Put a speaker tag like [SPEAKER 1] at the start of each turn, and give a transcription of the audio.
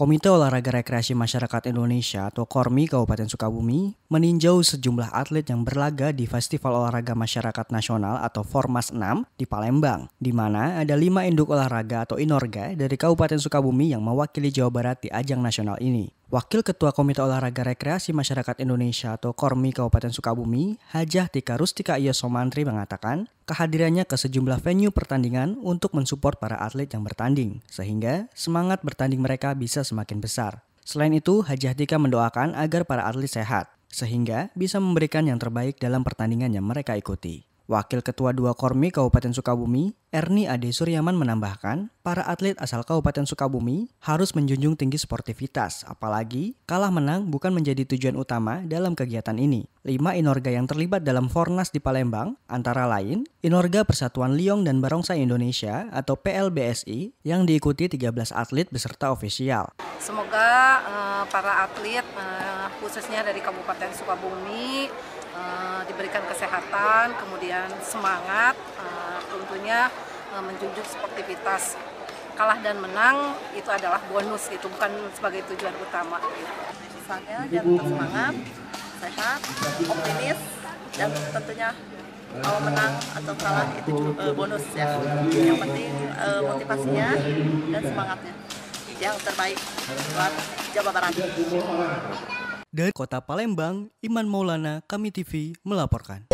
[SPEAKER 1] Komite Olahraga Rekreasi Masyarakat Indonesia atau KORMI Kabupaten Sukabumi meninjau sejumlah atlet yang berlaga di Festival Olahraga Masyarakat Nasional atau Formas 6 di Palembang, di mana ada lima induk olahraga atau inorga dari Kabupaten Sukabumi yang mewakili Jawa Barat di ajang nasional ini. Wakil Ketua Komite Olahraga Rekreasi Masyarakat Indonesia atau KORMI Kabupaten Sukabumi, Hajah Tika Rustika Iosomantri mengatakan, kehadirannya ke sejumlah venue pertandingan untuk mensupport para atlet yang bertanding, sehingga semangat bertanding mereka bisa semakin besar. Selain itu, Hajah Tika mendoakan agar para atlet sehat, sehingga bisa memberikan yang terbaik dalam pertandingan yang mereka ikuti. Wakil Ketua Dua Kormi Kabupaten Sukabumi, Erni Ade Suryaman menambahkan, para atlet asal Kabupaten Sukabumi harus menjunjung tinggi sportivitas, apalagi kalah menang bukan menjadi tujuan utama dalam kegiatan ini. Lima inorga yang terlibat dalam Fornas di Palembang, antara lain Inorga Persatuan Liong dan Barongsai Indonesia atau PLBSI yang diikuti 13 atlet beserta ofisial.
[SPEAKER 2] Semoga uh, para atlet uh, khususnya dari Kabupaten Sukabumi uh, diberikan kesehatan, kemudian semangat, uh, tentunya uh, menjunjung sportivitas kalah dan menang itu adalah bonus itu bukan sebagai tujuan utama. Gitu. dan semangat, sehat, optimis, dan tentunya kalau menang atau kalah itu bonus ya. Yang penting motivasinya dan semangatnya yang terbaik buat Jawa Barat.
[SPEAKER 1] Dari kota Palembang, Iman Maulana, Kami TV melaporkan.